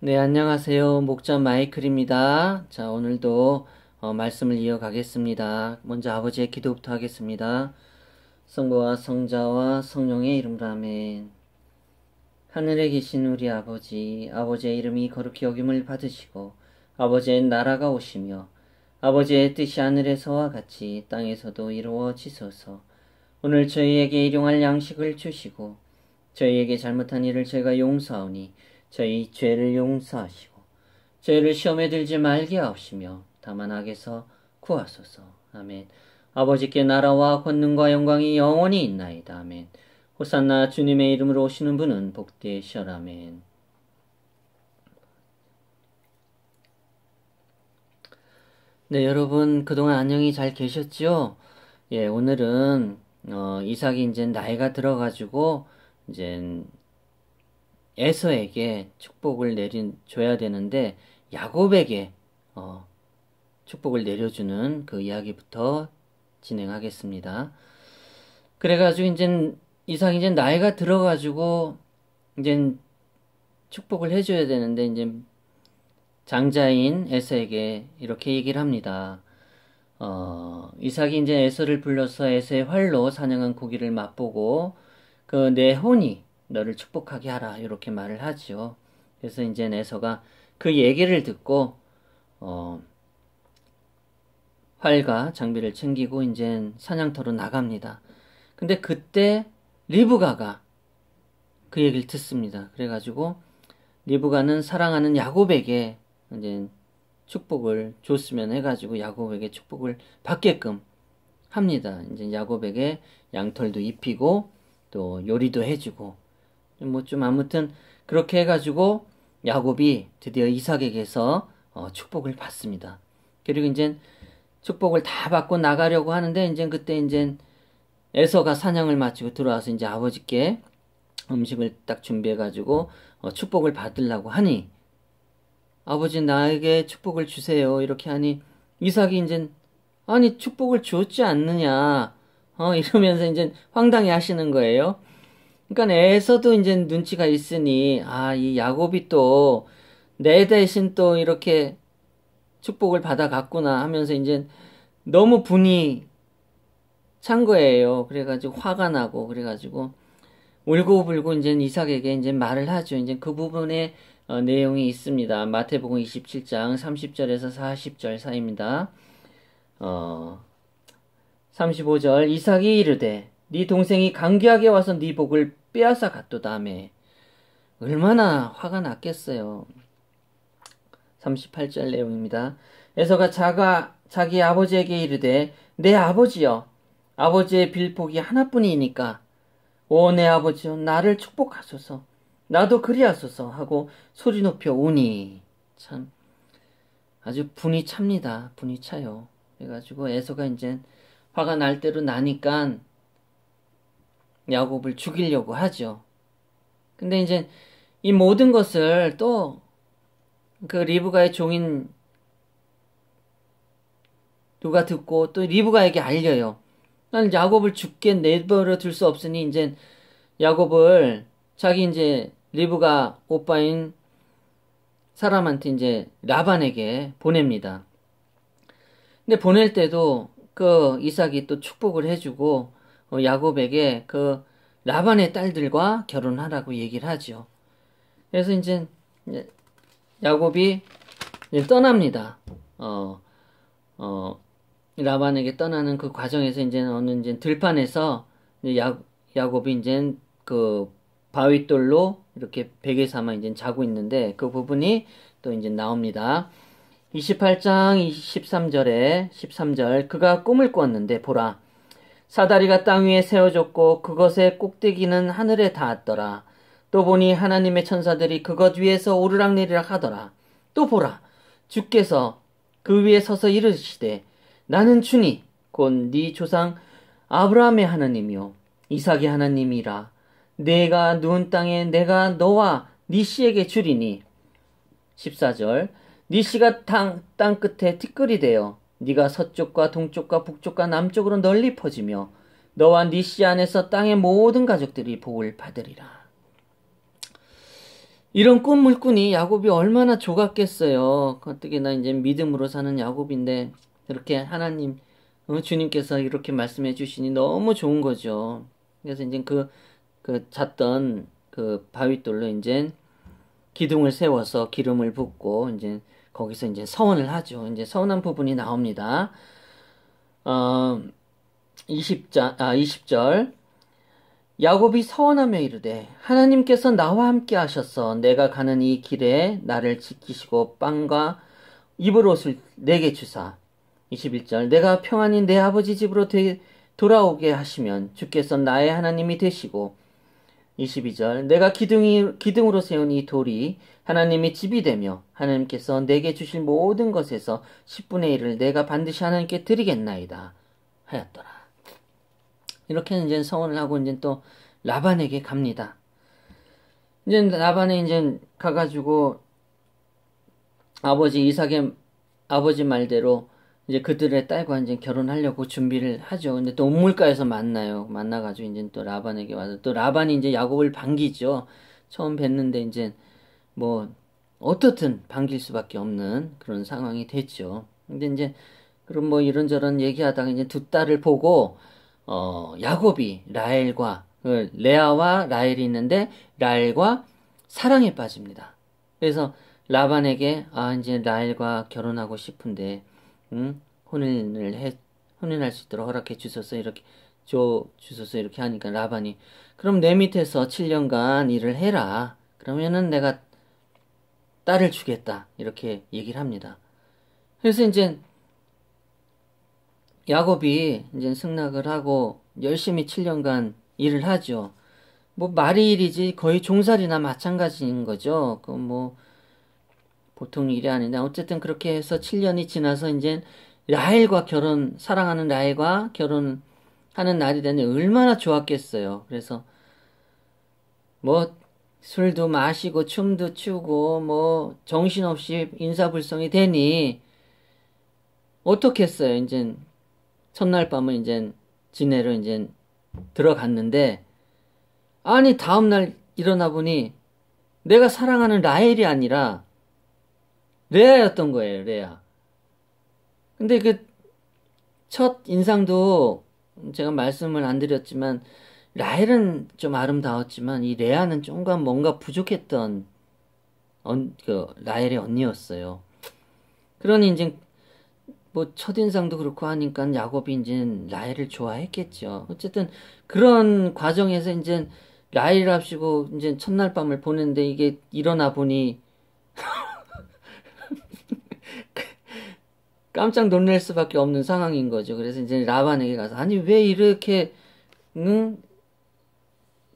네, 안녕하세요. 목자 마이클입니다. 자, 오늘도 어, 말씀을 이어가겠습니다. 먼저 아버지의 기도부터 하겠습니다. 성부와 성자와 성령의 이름으로 아멘. 하늘에 계신 우리 아버지, 아버지의 이름이 거룩히 여김을 받으시고, 아버지의 나라가 오시며, 아버지의 뜻이 하늘에서와 같이 땅에서도 이루어지소서. 오늘 저희에게 일용할 양식을 주시고, 저희에게 잘못한 일을 제가 용서하오니, 저희 죄를 용서하시고 죄를 시험에 들지 말게 하옵시며 다만 악에서 구하소서. 아멘. 아버지께 나라와 권능과 영광이 영원히 있나이다. 아멘. 호산나 주님의 이름으로 오시는 분은 복되시라. 아멘. 네, 여러분 그동안 안녕히 잘 계셨죠? 예, 오늘은 어, 이삭이 이제 나이가 들어가지고 이제 에서에게 축복을 내린 줘야 되는데 야곱에게 어, 축복을 내려주는 그 이야기부터 진행하겠습니다. 그래가지고 이제 이상 이제 나이가 들어가지고 이제 축복을 해줘야 되는데 이제 장자인 에서에게 이렇게 얘기를 합니다. 어, 이삭이 이제 에서를 불러서 에서의 활로 사냥한 고기를 맛보고 그 내 혼이 너를 축복하게 하라 이렇게 말을 하지요. 그래서 이제 에서가 그 얘기를 듣고 어, 활과 장비를 챙기고 이제 사냥터로 나갑니다. 근데 그때 리브가가 그 얘기를 듣습니다. 그래가지고 리브가는 사랑하는 야곱에게 이제 축복을 줬으면 해가지고 야곱에게 축복을 받게끔 합니다. 이제 야곱에게 양털도 입히고 또 요리도 해주고 뭐좀 아무튼 그렇게 해가지고 야곱이 드디어 이삭에게서 어, 축복을 받습니다. 그리고 이제 축복을 다 받고 나가려고 하는데 이제 그때 이제 에서가 사냥을 마치고 들어와서 이제 아버지께 음식을 딱 준비해가지고 어, 축복을 받으려고 하니 아버지 나에게 축복을 주세요 이렇게 하니 이삭이 이제 아니 축복을 주었지 않느냐 어 이러면서 이제 황당해 하시는 거예요. 그러니까 에서도 이제 눈치가 있으니 아 이 야곱이 또 내 대신 또 이렇게 축복을 받아갔구나 하면서 이제 너무 분이 찬 거예요. 그래가지고 화가 나고 그래가지고 울고불고 이제 이삭에게 이제 말을 하죠. 이제 그 부분에 어, 내용이 있습니다. 마태복음 27장 30절에서 40절 사이입니다. 어, 35절 이삭이 이르되 네 동생이 강교하게 와서 네 복을 빼앗아 갔도다음에 얼마나 화가 났겠어요. 38절 내용입니다. 에서가 자가 자기 아버지에게 이르되 내 아버지여 아버지의 빌복이 하나뿐이니까 오 내 아버지여 나를 축복하소서 나도 그리하소서 하고 소리 높여 우니 참 아주 분이 찹니다 분이 차요 그래가지고 에서가 이제 화가 날 대로 나니까 야곱을 죽이려고 하죠. 근데 이제 이 모든 것을 또 그 리브가의 종인 누가 듣고 또 리브가에게 알려요. 난 야곱을 죽게 내버려 둘 수 없으니 이제 야곱을 자기 이제 리브가 오빠인 사람한테 이제 라반에게 보냅니다. 근데 보낼 때도 그 이삭이 또 축복을 해주고 어, 야곱에게 그 라반의 딸들과 결혼하라고 얘기를 하죠. 그래서 이제 야곱이 이제 떠납니다. 어, 어, 라반에게 떠나는 그 과정에서 이제 어느 이제 들판에서 이제 야, 야곱이 이제 그바윗돌로 이렇게 베개 삼아 이제 자고 있는데 그 부분이 또 이제 나옵니다. 28장 23절에 13절 그가 꿈을 꾸었는데 보라 사다리가 땅 위에 세워졌고 그것의 꼭대기는 하늘에 닿았더라. 또 보니 하나님의 천사들이 그것 위에서 오르락내리락 하더라. 또 보라. 주께서 그 위에 서서 이르시되 나는 주니 곧네 조상 아브라함의 하나님이요 이삭의 하나님이라 내가 누운 땅에 내가 너와 네 씨에게 주리니 14절 네 씨가 땅, 땅 끝에 티끌이 되어 네가 서쪽과 동쪽과 북쪽과 남쪽으로 널리 퍼지며 너와 네 씨 안에서 땅의 모든 가족들이 복을 받으리라. 이런 꿈을 꾸니 야곱이 얼마나 조각겠어요. 어떻게나 이제 믿음으로 사는 야곱인데 이렇게 하나님 어, 주님께서 이렇게 말씀해 주시니 너무 좋은 거죠. 그래서 이제 그, 그 잤던 그 바윗돌로 이제 기둥을 세워서 기름을 붓고 이제 거기서 이제 서운을 하죠. 이제 서운한 부분이 나옵니다. 어, 20자, 아, 20절. 야곱이 서원하며 이르되 하나님께서 나와 함께 하셔서 내가 가는 이 길에 나를 지키시고 빵과 입을 옷을 내게 주사 21절 내가 평안히 내 아버지 집으로 되, 돌아오게 하시면 주께서 나의 하나님이 되시고 22절 내가 기둥이, 기둥으로 세운 이 돌이 하나님의 집이 되며 하나님께서 내게 주실 모든 것에서 10분의 1을 내가 반드시 하나님께 드리겠나이다 하였더라. 이렇게 이제 서원을 하고 이제 또 라반에게 갑니다. 이제 라반에 이제 가가지고 아버지 이삭의 아버지 말대로 이제 그들의 딸과 이제 결혼하려고 준비를 하죠. 근데 또 온물가에서 만나요. 만나가지고 이제 또 라반에게 와서 또 라반이 이제 야곱을 반기죠. 처음 뵀는데 이제 뭐 어떻든 반길 수밖에 없는 그런 상황이 됐죠. 근데 이제 그럼 뭐 이런저런 얘기하다가 이제 두 딸을 보고 어 야곱이 라엘과 그 레아와 라엘이 있는데 라엘과 사랑에 빠집니다. 그래서 라반에게 아 이제 라엘과 결혼하고 싶은데 응? 혼인을 해 혼인할 수 있도록 허락해 주셔서 이렇게 줘주셔서 이렇게 하니까 라반이 그럼 내 밑에서 7년간 일을 해라. 그러면은 내가 딸을 주겠다. 이렇게 얘기를 합니다. 그래서 이제 야곱이 이제 승낙을 하고 열심히 7년간 일을 하죠. 뭐 말이 일이지 거의 종살이나 마찬가지인 거죠. 그뭐 보통 일이 아닌데 어쨌든 그렇게 해서 7년이 지나서 이제 라헬과 결혼 사랑하는 라헬과 결혼하는 날이 되는 얼마나 좋았겠어요. 그래서 뭐 술도 마시고 춤도 추고 뭐 정신없이 인사불성이 되니 어떻겠어요. 이제 첫날 밤은 이제 지내로 이제 들어갔는데 아니 다음날 일어나 보니 내가 사랑하는 라헬이 아니라 레아였던 거예요, 레아. 근데 그 첫 인상도 제가 말씀을 안 드렸지만 라헬은 좀 아름다웠지만 이 레아는 좀과 뭔가 부족했던 언, 그 라헬의 언니였어요. 그러니 이제 뭐 첫인상도 그렇고 하니까 야곱이 이제 라헬을 좋아했겠죠. 어쨌든 그런 과정에서 이제 라헬 을 합시고 이제 첫날 밤을 보는데 이게 일어나 보니 깜짝 놀랄 수밖에 없는 상황인 거죠. 그래서 이제 라반에게 가서 아니 왜 이렇게 응?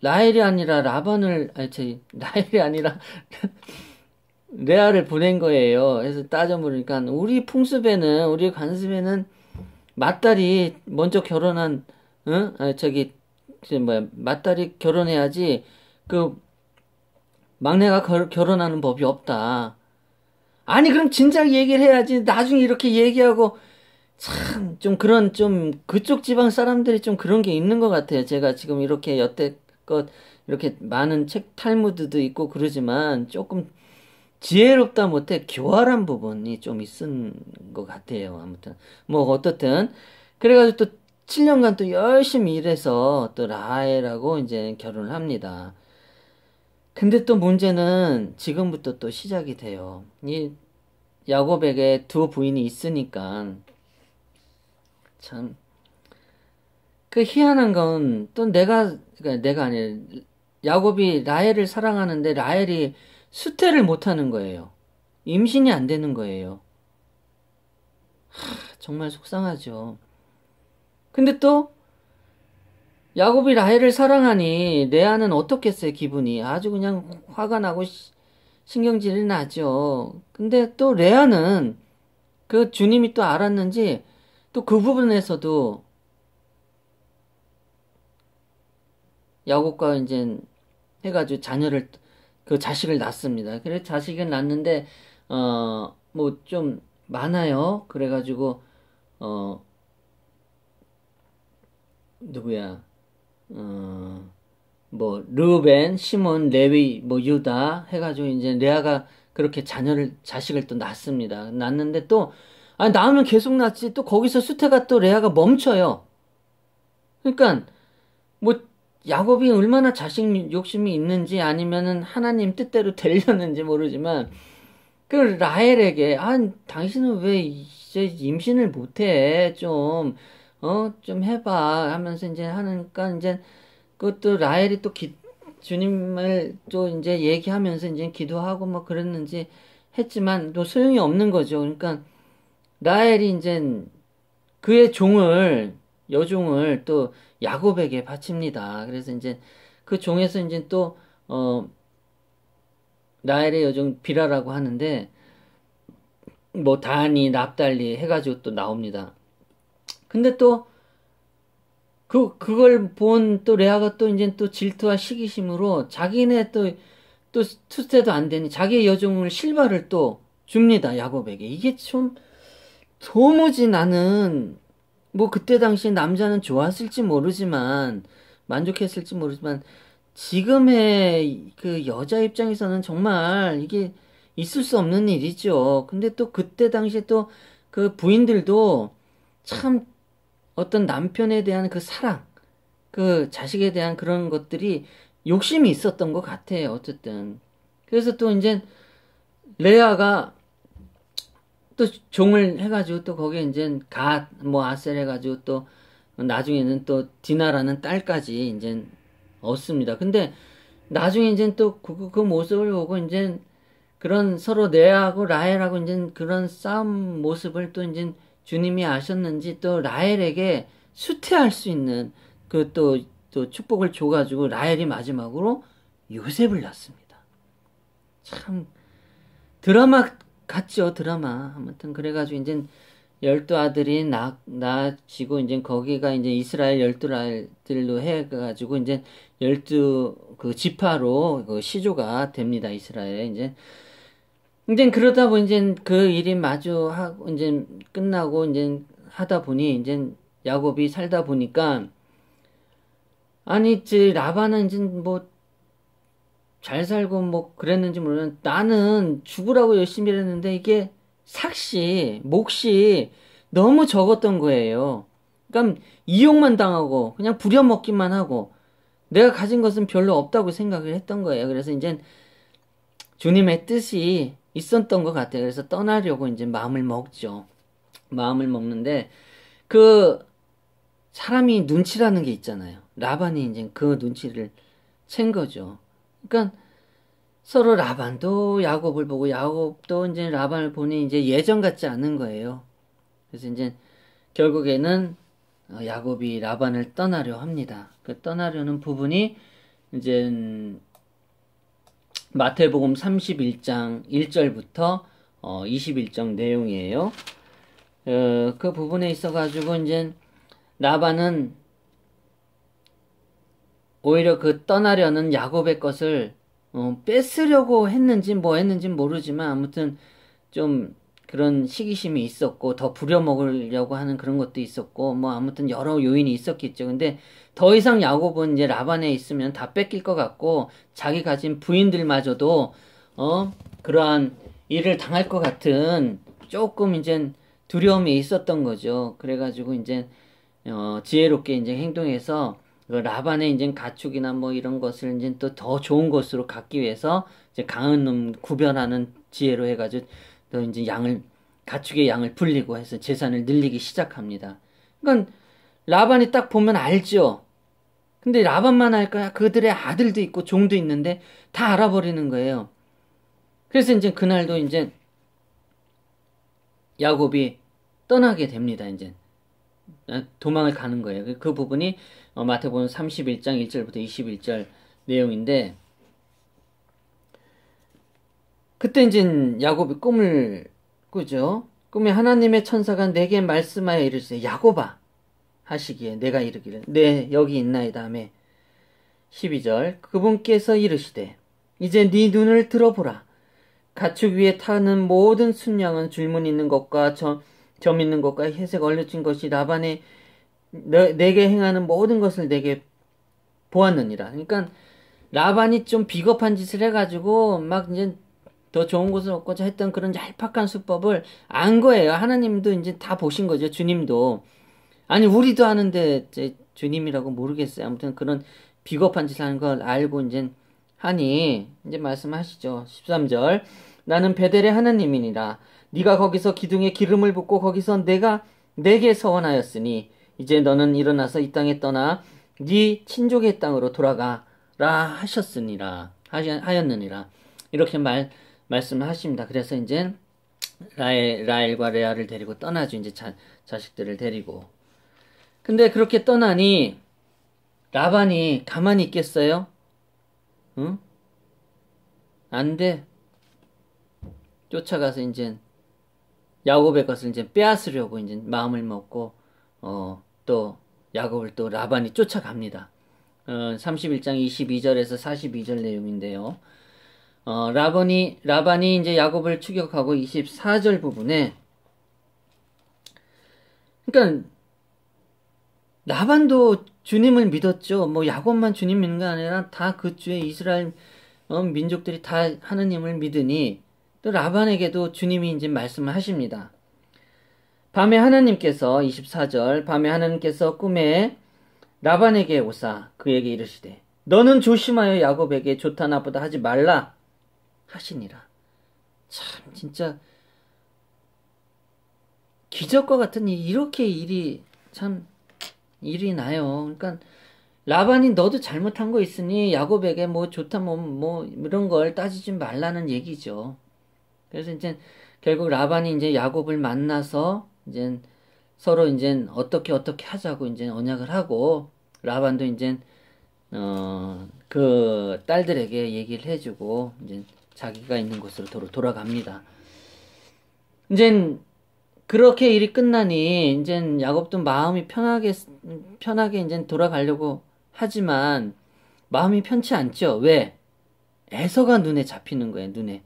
라엘이 아니라 라반을 아니 제라엘이 아니라 레아를 보낸 거예요. 그래서 따져 물으니까 우리 풍습에는 우리 관습에는 맞딸이 먼저 결혼한 응? 아니, 저기 뭐야 맞딸이 결혼해야지 그 막내가 결, 결혼하는 법이 없다. 아니 그럼 진작 얘기를 해야지 나중에 이렇게 얘기하고 참 좀 그런 좀 그쪽 지방 사람들이 좀 그런 게 있는 것 같아요. 제가 지금 이렇게 여태껏 이렇게 많은 책 탈무드도 있고 그러지만 조금 지혜롭다 못해 교활한 부분이 좀 있은 것 같아요. 아무튼 뭐 어떻든 그래가지고 또 7년간 또 열심히 일해서 또라에라고 이제 결혼을 합니다. 근데 또 문제는 지금부터 또 시작이 돼요. 이 야곱에게 두 부인이 있으니까 참그 희한한 건 또 내가 그러니까 내가 아니 야곱이 라헬을 사랑하는데 라헬이 수태를 못하는 거예요. 임신이 안 되는 거예요. 하, 정말 속상하죠. 근데 또 야곱이 라헬을 사랑하니 레아는 어떻겠어요 기분이 아주 그냥 화가 나고 신경질이 나죠. 근데 또 레아는 그 주님이 또 알았는지 또 그 부분에서도 야곱과 이제 해가지고 자녀를 그 자식을 낳습니다. 그래 자식을 낳는데 어 뭐 좀 많아요. 그래가지고 어 누구야 어, 뭐 르벤, 시몬, 레위, 뭐 유다 해가지고 이제 레아가 그렇게 자녀를 자식을 또 낳습니다. 낳는데 또 아니 낳으면 계속 낳지 또 거기서 수태가 또 레아가 멈춰요. 그러니까 뭐 야곱이 얼마나 자식 욕심이 있는지 아니면은 하나님 뜻대로 되려는지 모르지만 그 라헬에게 아 당신은 왜 이제 임신을 못해 좀 어, 좀 해봐. 하면서 이제 하니까 이제 그것도 라헬이 또 기, 주님을 또 이제 얘기하면서 이제 기도하고 뭐 그랬는지 했지만 또 소용이 없는 거죠. 그러니까 라헬이 이제 그의 종을, 여종을 또 야곱에게 바칩니다. 그래서 이제 그 종에서 이제 또, 어, 라헬의 여종 비라라고 하는데 뭐 단이 납달리 해가지고 또 나옵니다. 근데 또 그, 그걸 본 또 레아가 또 이제 또 질투와 시기심으로 자기네 또, 또 투세도 안 되니 자기의 여종을 실바를 또 줍니다. 야곱에게. 이게 좀 도무지 나는 뭐 그때 당시 에 남자는 좋았을지 모르지만 만족했을지 모르지만 지금의 그 여자 입장에서는 정말 이게 있을 수 없는 일이죠. 근데 또 그때 당시에 또 그 부인들도 참 어떤 남편에 대한 그 사랑, 그 자식에 대한 그런 것들이 욕심이 있었던 것 같아요. 어쨌든. 그래서 또 이제 레아가 또 종을 해가지고 또 거기에 이제 갓, 뭐 아셀 해가지고 또 나중에는 또 디나라는 딸까지 이제 얻습니다. 근데 나중에 이제 또그 그, 그 모습을 보고 이제 그런 서로 레아하고 라헬하고 이제 그런 싸움 모습을 또 이제 주님이 아셨는지 또 라헬에게 수퇴할수 있는 그 또 또 축복을 줘가지고 라헬이 마지막으로 요셉을 낳습니다. 참 드라마 같죠 드라마. 아무튼 그래가지고 이제 열두 아들이 낳, 낳아지고 이제 거기가 이제 이스라엘 열두 아들로 해가지고 이제 열두 그 지파로 그 시조가 됩니다 이스라엘 이제 이제 그러다 보니 이제 그 일이 마주하고 이제 끝나고 이제 하다 보니 이제 야곱이 살다 보니까 아니 지 라반은 이제 뭐 잘 살고 뭐 그랬는지 모르는 나는 죽으라고 열심히 일 했는데 이게 삭시 몫이 너무 적었던 거예요. 그러니까 이용만 당하고 그냥 부려먹기만 하고 내가 가진 것은 별로 없다고 생각을 했던 거예요. 그래서 이제 주님의 뜻이 있었던 것 같아요. 그래서 떠나려고 이제 마음을 먹죠. 마음을 먹는데 그 사람이 눈치라는 게 있잖아요. 라반이 이제 그 눈치를 챈 거죠. 그러니까 서로 라반도 야곱을 보고 야곱도 이제 라반을 보니 이제 예전 같지 않은 거예요. 그래서 이제 결국에는 어, 야곱이 라반을 떠나려 합니다. 그 떠나려는 부분이 이제 음, 마태복음 31장 1절부터 어, 21장 내용이에요. 어, 그 부분에 있어가지고 이제 나바는 오히려 그 떠나려는 야곱의 것을 어, 뺏으려고 했는지 뭐 했는지 모르지만 아무튼 좀 그런 시기심이 있었고 더 부려먹으려고 하는 그런 것도 있었고 뭐 아무튼 여러 요인이 있었겠죠. 근데 더 이상 야곱은 이제 라반에 있으면 다 뺏길 것 같고 자기 가진 부인들마저도 어 그러한 일을 당할 것 같은 조금 이제 두려움이 있었던 거죠. 그래가지고 이제 어, 지혜롭게 이제 행동해서 그 라반의 이제 가축이나 뭐 이런 것을 이제 또 더 좋은 것으로 갖기 위해서 이제 강한 놈 구별하는 지혜로 해가지고 또 이제 양을 가축의 양을 불리고 해서 재산을 늘리기 시작합니다. 그러니까 라반이 딱 보면 알죠. 근데 라반만 할까요? 그들의 아들도 있고 종도 있는데 다 알아버리는 거예요. 그래서 이제 그날도 이제 야곱이 떠나게 됩니다. 이제 어, 도망을 가는 거예요. 그 부분이 어, 마태복음 31장 1절부터 21절 내용인데 그때 이제 야곱이 꿈을 꾸죠. 꿈에 하나님의 천사가 내게 말씀하여 이르시되 야곱아 하시기에 내가 이르기를 네 여기 있나이다 하며 12절 그분께서 이르시되 이제 네 눈을 들어보라 가축 위에 타는 모든 순양은 줄문 있는 것과 점, 점 있는 것과 회색 얼려진 것이 라반에 너, 내게 행하는 모든 것을 내게 보았느니라 그러니까 라반이 좀 비겁한 짓을 해가지고 막 이제 더 좋은 곳을 얻고자 했던 그런 얄팍한 수법을 안 거예요. 하나님도 이제 다 보신 거죠. 주님도. 아니, 우리도 하는데 이제 주님이라고 모르겠어요. 아무튼 그런 비겁한 짓을 하는 걸 알고 이제 하니 이제 말씀하시죠. 13절. 나는 베델의 하나님이니라. 네가 거기서 기둥에 기름을 붓고 거기서 내가 내게 서원하였으니 이제 너는 일어나서 이 땅에 떠나 네 친족의 땅으로 돌아가라 하셨으니라 하였느니라. 이렇게 말 말씀을 하십니다. 그래서 이제 라엘, 라엘과 레아를 데리고 떠나죠. 이제 자, 자식들을 데리고. 근데 그렇게 떠나니 라반이 가만히 있겠어요? 응? 안 돼. 쫓아가서 이제 야곱의 것을 이제 빼앗으려고 이제 마음을 먹고 어, 또 야곱을 또 라반이 쫓아갑니다. 어, 31장 22절에서 42절 내용인데요. 어, 라반이 라반이 이제 야곱을 추격하고 24절 부분에 그러니까 라반도 주님을 믿었죠. 뭐 야곱만 주님 믿는 게 아니라 다 그 주의 이스라엘 어, 민족들이 다 하느님을 믿으니 또 라반에게도 주님이 이제 말씀을 하십니다. 밤에 하나님께서 24절 밤에 하나님께서 꿈에 라반에게 오사 그에게 이르시되 너는 조심하여 야곱에게 좋다 나쁘다 하지 말라 하시니라. 참 진짜 기적과 같은 일, 이렇게 일이 참 일이 나요. 그러니까 라반이 너도 잘못한 거 있으니 야곱에게 뭐 좋다 뭐, 뭐 이런 걸 따지지 말라는 얘기죠. 그래서 이제 결국 라반이 이제 야곱을 만나서 이제 서로 이제 어떻게 어떻게 하자고 이제 언약을 하고 라반도 이제 어 그 딸들에게 얘기를 해주고 이제 자기가 있는 곳으로 도로 돌아갑니다. 이젠 그렇게 일이 끝나니 이젠 야곱도 마음이 편하게 편하게 이젠 돌아가려고 하지만 마음이 편치 않죠. 왜? 에서가 눈에 잡히는 거예요. 눈에.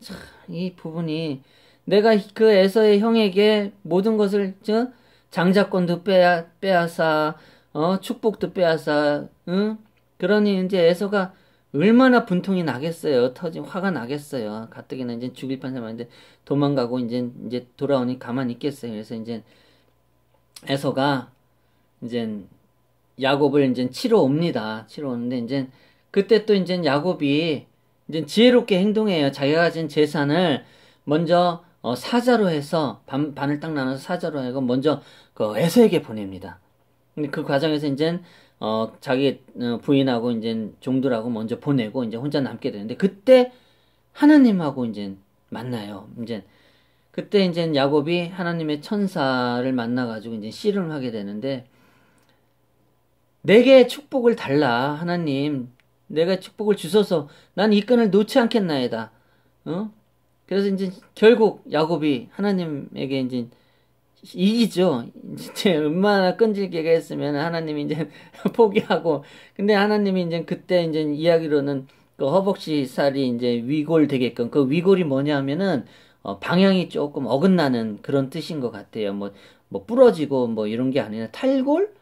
참이 부분이 내가 그 에서의 형에게 모든 것을 저 장자권도 빼앗, 빼앗아 어, 축복도 빼앗아 응? 그러니 이제 에서가 얼마나 분통이 나겠어요. 터진 화가 나겠어요. 가뜩이나 이제 죽일 판사만인데 도망가고 이제 이제 돌아오니 가만히 있겠어요. 그래서 이제 에서가 이제 야곱을 이제 치러 옵니다. 치러 오는데 이제 그때 또 이제 야곱이 이제 지혜롭게 행동해요. 자기가 가진 재산을 먼저 어, 사자로 해서 반, 반을 딱 나눠서 사자로 하고 먼저 그 에서에게 보냅니다. 근데 그 과정에서 이제 어, 자기 어, 부인하고 이제 종들하고 먼저 보내고 이제 혼자 남게 되는데 그때 하나님하고 이제 만나요. 이제 그때 이제 야곱이 하나님의 천사를 만나가지고 이제 씨름을 하게 되는데 내게 축복을 달라 하나님 내가 축복을 주소서 난 이 끈을 놓지 않겠나이다. 어? 그래서 이제 결국 야곱이 하나님에게 이제 이기죠. 진짜 얼마나 끈질기게 했으면 하나님이 이제 포기하고 근데 하나님이 이제 그때 이제 이야기로는 그 허벅지 살이 이제 위골 되게끔 그 위골이 뭐냐면은 어 방향이 조금 어긋나는 그런 뜻인 것 같아요. 뭐뭐 뭐 부러지고 뭐 이런 게 아니라 탈골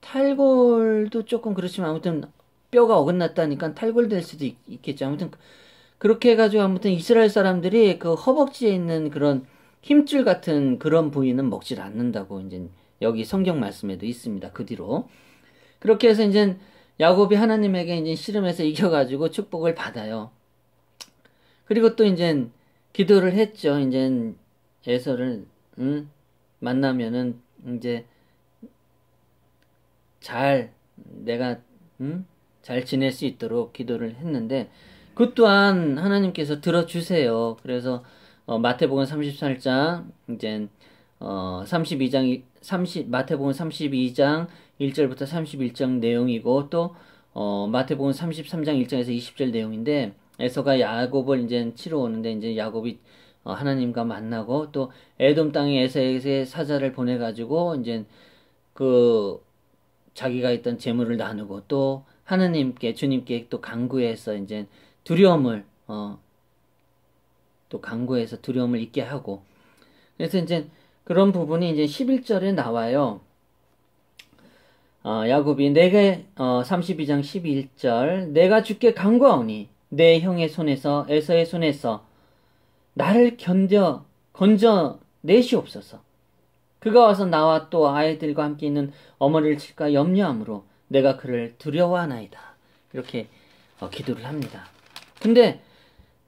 탈골도 조금 그렇지만 아무튼 뼈가 어긋났다니까 탈골될 수도 있, 겠죠 아무튼 그, 그렇게 해가지고 아무튼 이스라엘 사람들이 그 허벅지에 있는 그런 힘줄 같은 그런 부위는 먹질 않는다고 이제 여기 성경 말씀에도 있습니다. 그 뒤로 그렇게 해서 이제 야곱이 하나님에게 이제 씨름해서 이겨가지고 축복을 받아요. 그리고 또 이제 기도를 했죠. 이제 에서를 음, 만나면은 이제 잘 내가 음, 잘 지낼 수 있도록 기도를 했는데 그 또한 하나님께서 들어주세요. 그래서 어, 마태복음 33장 이제 어, 32장 30 마태복음 32장 1절부터 31장 내용이고 또 어, 마태복음 33장 1장에서 20절 내용인데 에서가 야곱을 이제 치러 오는데 이제 야곱이 어, 하나님과 만나고 또 에돔 땅에 에서에게 사자를 보내 가지고 이제 그 자기가 있던 재물을 나누고 또 하나님께 주님께 또 간구해서 이제 두려움을 어또 강구해서 두려움을 잊게 하고 그래서 이제 그런 부분이 이제 11절에 나와요. 어, 야곱이 내게 어, 32장 11절 내가 주께 강구하오니 내 형의 손에서 에서의 손에서 나를 견뎌 건져 내시옵소서. 그가 와서 나와 또 아이들과 함께 있는 어머니를 칠까 염려함으로 내가 그를 두려워하나이다. 이렇게 어, 기도를 합니다. 근데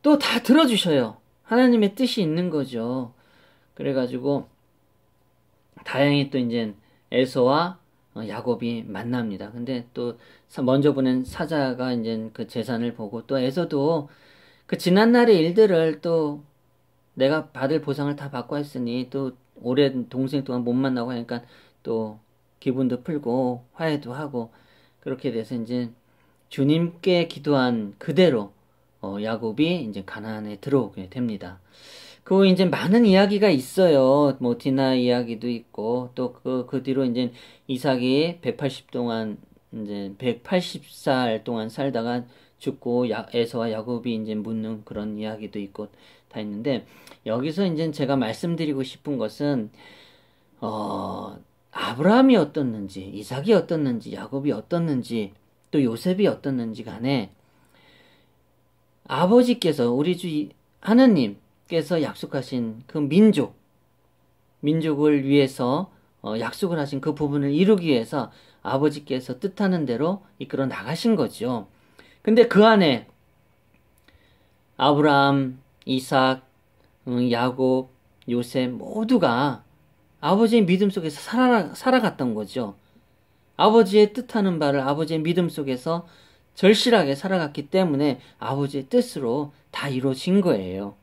또 다 들어주셔요. 하나님의 뜻이 있는 거죠. 그래가지고 다행히 또 이제 에서와 어, 야곱이 만납니다. 근데 또 먼저 보낸 사자가 이제 그 재산을 보고 또 에서도 그 지난날의 일들을 또 내가 받을 보상을 다 받고 했으니 또 오랜 동생 동안 못 만나고 하니까 또 기분도 풀고 화해도 하고 그렇게 돼서 이제 주님께 기도한 그대로 어, 야곱이 이제 가나안에 들어오게 됩니다. 그 이제 많은 이야기가 있어요. 뭐 디나 이야기도 있고 또그그 그 뒤로 이제 이삭이 180 동안 이제 180살 동안 살다가 죽고 야, 에서와 야곱이 이제 묻는 그런 이야기도 있고 다 있는데 여기서 이제 제가 말씀드리고 싶은 것은 어 아브라함이 어떻는지 이삭이 어떻는지 야곱이 어떻는지 또 요셉이 어떻는지 간에 아버지께서 우리 주하느님께서 약속하신 그 민족 민족을 위해서 어, 약속을 하신 그 부분을 이루기 위해서 아버지께서 뜻하는 대로 이끌어 나가신 거죠. 근데 그 안에 아브라함, 이삭, 야곱, 요셉 모두가 아버지의 믿음 속에서 살아, 살아갔던 거죠. 아버지의 뜻하는 바를 아버지의 믿음 속에서 절실하게 살아갔기 때문에 아버지의 뜻으로 다 이루어진 거예요.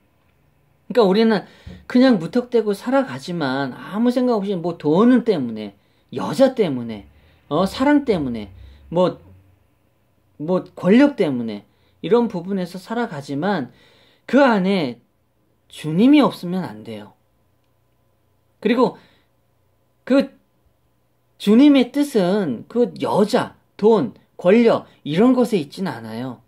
그러니까 우리는 그냥 무턱대고 살아가지만 아무 생각 없이 뭐 돈 때문에, 여자 때문에, 어, 사랑 때문에, 뭐, 뭐 권력 때문에 이런 부분에서 살아가지만 그 안에 주님이 없으면 안 돼요. 그리고 그 주님의 뜻은 그 여자, 돈, 권력 이런 것에 있지는 않아요.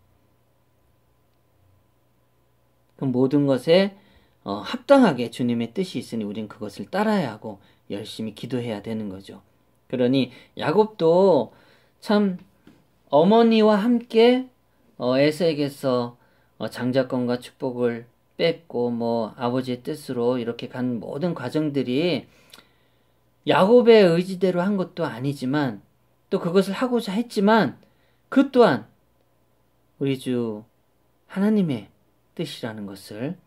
그 모든 것에 어, 합당하게 주님의 뜻이 있으니 우린 그것을 따라야 하고 열심히 기도해야 되는 거죠. 그러니 야곱도 참 어머니와 함께 어, 에서에게서 어, 장자권과 축복을 뺏고 뭐 아버지의 뜻으로 이렇게 간 모든 과정들이 야곱의 의지대로 한 것도 아니지만 또 그것을 하고자 했지만 그 또한 우리 주 하나님의 뜻이라는 것을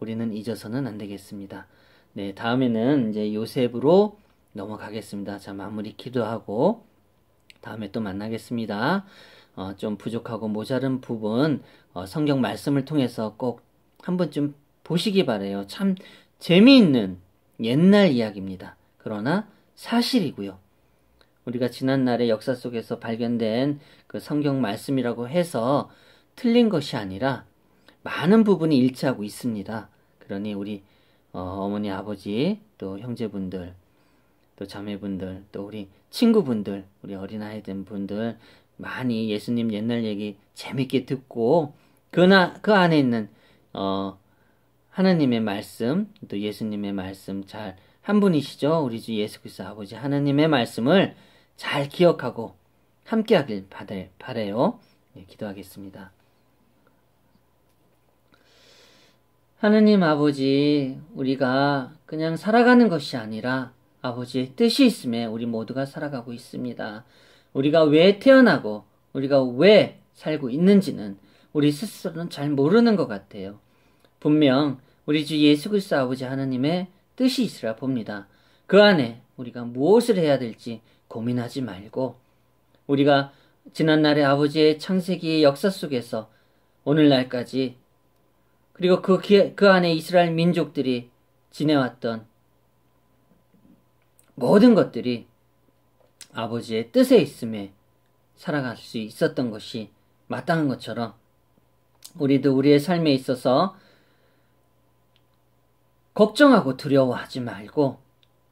우리는 잊어서는 안 되겠습니다. 네, 다음에는 이제 요셉으로 넘어가겠습니다. 자, 마무리 기도하고 다음에 또 만나겠습니다. 어, 좀 부족하고 모자른 부분 어, 성경 말씀을 통해서 꼭한 번쯤 보시기 바래요. 참 재미있는 옛날 이야기입니다. 그러나 사실이고요. 우리가 지난날의 역사 속에서 발견된 그 성경 말씀이라고 해서 틀린 것이 아니라 많은 부분이 일치하고 있습니다. 그러니 우리 어, 머니 아버지, 또 형제분들, 또 자매분들, 또 우리 친구분들, 우리 어린아이 된 분들 많이 예수님 옛날 얘기 재밌게 듣고 그나 그 안에 있는 어, 하나님의 말씀, 또 예수님의 말씀 잘 한 분이시죠. 우리 주 예수 그리스도 아버지 하나님의 말씀을 잘 기억하고 함께 하길 바래, 바래요. 네, 기도하겠습니다. 하느님 아버지, 우리가 그냥 살아가는 것이 아니라 아버지의 뜻이 있음에 우리 모두가 살아가고 있습니다. 우리가 왜 태어나고 우리가 왜 살고 있는지는 우리 스스로는 잘 모르는 것 같아요. 분명 우리 주 예수 그리스도 아버지 하나님의 뜻이 있으라 봅니다. 그 안에 우리가 무엇을 해야 될지 고민하지 말고 우리가 지난날의 아버지의 창세기의 역사 속에서 오늘날까지 그리고 그, 그 안에 이스라엘 민족들이 지내왔던 모든 것들이 아버지의 뜻에 있음에 살아갈 수 있었던 것이 마땅한 것처럼 우리도 우리의 삶에 있어서 걱정하고 두려워하지 말고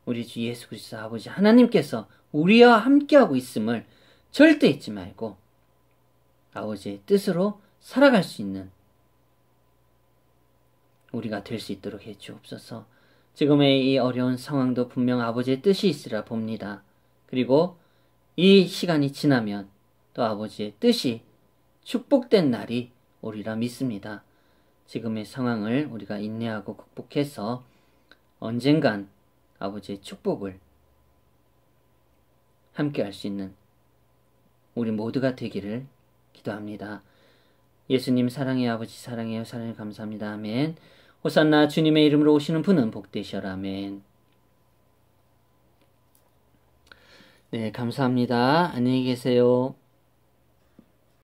우리 주 예수 그리스도 아버지 하나님께서 우리와 함께하고 있음을 절대 잊지 말고 아버지의 뜻으로 살아갈 수 있는 우리가 될 수 있도록 해주옵소서. 지금의 이 어려운 상황도 분명 아버지의 뜻이 있으라 봅니다. 그리고 이 시간이 지나면 또 아버지의 뜻이 축복된 날이 오리라 믿습니다. 지금의 상황을 우리가 인내하고 극복해서 언젠간 아버지의 축복을 함께 할 수 있는 우리 모두가 되기를 기도합니다. 예수님 사랑의 아버지 사랑해요 사랑해 감사합니다. 아멘. 호산나 주님의 이름으로 오시는 분은 복되셔라. 아멘. 네, 감사합니다. 안녕히 계세요.